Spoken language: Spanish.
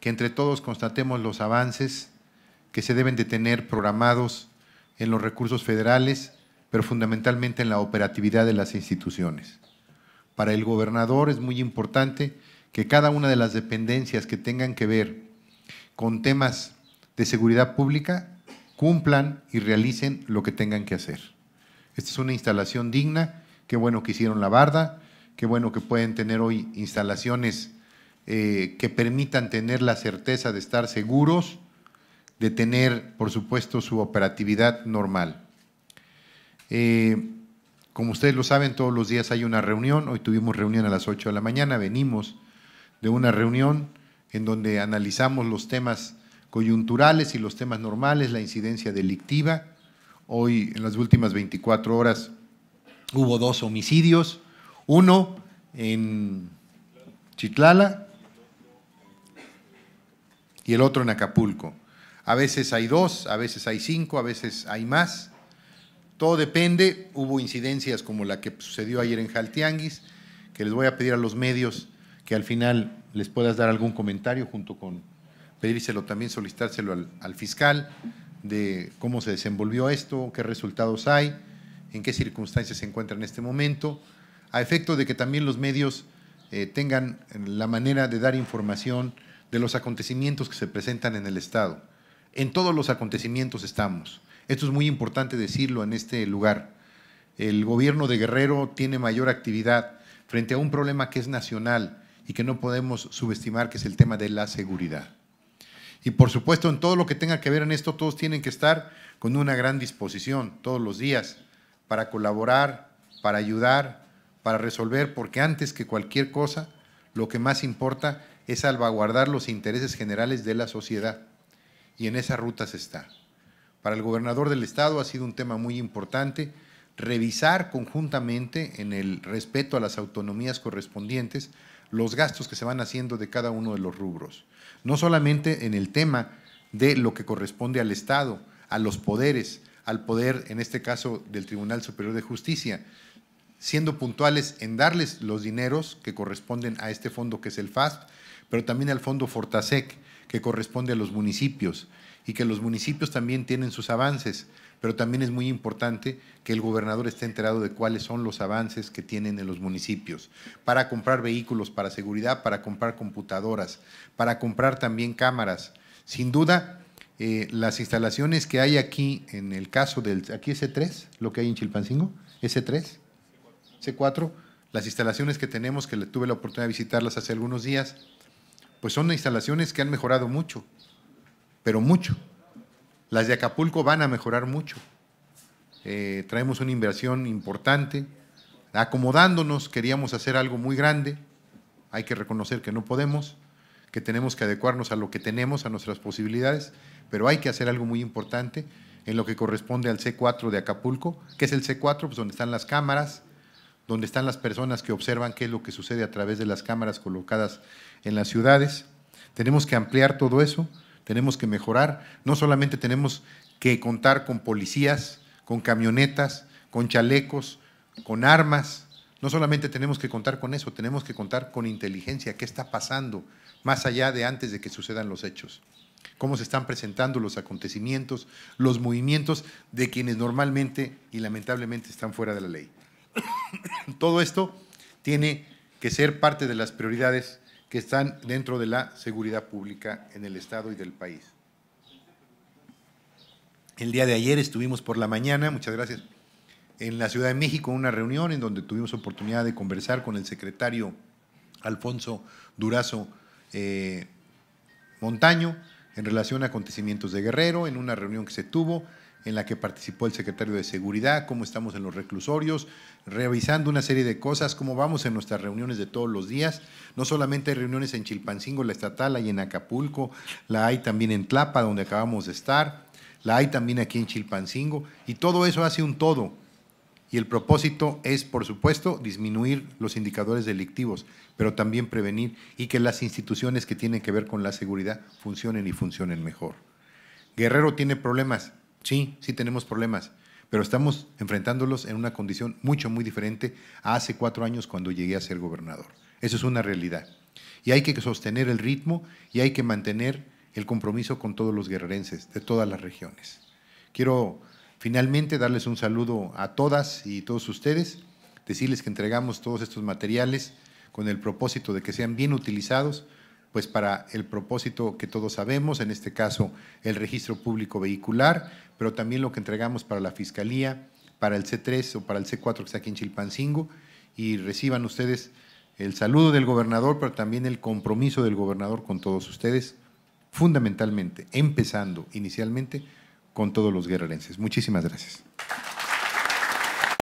que entre todos constatemos los avances que se deben de tener programados en los recursos federales, pero fundamentalmente en la operatividad de las instituciones. Para el gobernador es muy importante que cada una de las dependencias que tengan que ver con temas de seguridad pública cumplan y realicen lo que tengan que hacer. Esta es una instalación digna, qué bueno que hicieron la barda, qué bueno que pueden tener hoy instalaciones eh, que permitan tener la certeza de estar seguros, de tener, por supuesto, su operatividad normal. Eh, como ustedes lo saben, todos los días hay una reunión. Hoy tuvimos reunión a las 8 de la mañana. Venimos de una reunión en donde analizamos los temas coyunturales y los temas normales, la incidencia delictiva. Hoy, en las últimas 24 horas, hubo dos homicidios. Uno en Chitlala y el otro en Acapulco. A veces hay dos, a veces hay cinco, a veces hay más. Todo depende. Hubo incidencias como la que sucedió ayer en Jaltianguis, que les voy a pedir a los medios que al final les puedas dar algún comentario junto con pedírselo también, solicitárselo al, fiscal de cómo se desenvolvió esto, qué resultados hay, en qué circunstancias se encuentra en este momento, a efecto de que también los medios eh, tengan la manera de dar información de los acontecimientos que se presentan en el Estado. En todos los acontecimientos estamos. Esto es muy importante decirlo en este lugar. El gobierno de Guerrero tiene mayor actividad frente a un problema que es nacional y que no podemos subestimar, que es el tema de la seguridad. Y por supuesto, en todo lo que tenga que ver en esto, todos tienen que estar con una gran disposición todos los días para colaborar, para ayudar, para resolver, porque antes que cualquier cosa, lo que más importa es salvaguardar los intereses generales de la sociedad. Y en esa ruta se está. Para el gobernador del estado ha sido un tema muy importante revisar conjuntamente en el respeto a las autonomías correspondientes los gastos que se van haciendo de cada uno de los rubros. No solamente en el tema de lo que corresponde al Estado, a los poderes, al poder, en este caso, del Tribunal Superior de Justicia, siendo puntuales en darles los dineros que corresponden a este fondo que es el FASP, pero también al fondo Fortasec, que corresponde a los municipios, y que los municipios también tienen sus avances, pero también es muy importante que el gobernador esté enterado de cuáles son los avances que tienen en los municipios, para comprar vehículos, para seguridad, para comprar computadoras, para comprar también cámaras. Sin duda, eh, las instalaciones que hay aquí, en el caso del, aquí S3, e lo que hay en Chilpancingo, S3, C4, las instalaciones que tenemos, que tuve la oportunidad de visitarlas hace algunos días, pues son instalaciones que han mejorado mucho, pero mucho. Las de Acapulco van a mejorar mucho. Eh, traemos una inversión importante, acomodándonos, queríamos hacer algo muy grande, hay que reconocer que no podemos, que tenemos que adecuarnos a lo que tenemos, a nuestras posibilidades, pero hay que hacer algo muy importante en lo que corresponde al C4 de Acapulco, que es el C4, pues donde están las cámaras, donde están las personas que observan qué es lo que sucede a través de las cámaras colocadas en las ciudades. Tenemos que ampliar todo eso, tenemos que mejorar. No solamente tenemos que contar con policías, con camionetas, con chalecos, con armas. No solamente tenemos que contar con eso, tenemos que contar con inteligencia, qué está pasando más allá de antes de que sucedan los hechos cómo se están presentando los acontecimientos, los movimientos de quienes normalmente y lamentablemente están fuera de la ley. Todo esto tiene que ser parte de las prioridades que están dentro de la seguridad pública en el Estado y del país. El día de ayer estuvimos por la mañana, muchas gracias, en la Ciudad de México, en una reunión en donde tuvimos oportunidad de conversar con el secretario Alfonso Durazo eh, Montaño en relación a acontecimientos de Guerrero, en una reunión que se tuvo, en la que participó el secretario de Seguridad, cómo estamos en los reclusorios, revisando una serie de cosas, cómo vamos en nuestras reuniones de todos los días. No solamente hay reuniones en Chilpancingo, la estatal, hay en Acapulco, la hay también en Tlapa, donde acabamos de estar, la hay también aquí en Chilpancingo, y todo eso hace un todo. Y el propósito es, por supuesto, disminuir los indicadores delictivos, pero también prevenir y que las instituciones que tienen que ver con la seguridad funcionen y funcionen mejor. Guerrero tiene problemas, Sí, sí tenemos problemas, pero estamos enfrentándolos en una condición mucho, muy diferente a hace cuatro años cuando llegué a ser gobernador. Eso es una realidad. Y hay que sostener el ritmo y hay que mantener el compromiso con todos los guerrerenses de todas las regiones. Quiero finalmente darles un saludo a todas y todos ustedes, decirles que entregamos todos estos materiales con el propósito de que sean bien utilizados pues para el propósito que todos sabemos, en este caso el registro público vehicular, pero también lo que entregamos para la Fiscalía, para el C3 o para el C4 que está aquí en Chilpancingo, y reciban ustedes el saludo del gobernador, pero también el compromiso del gobernador con todos ustedes, fundamentalmente, empezando inicialmente con todos los guerrerenses. Muchísimas gracias.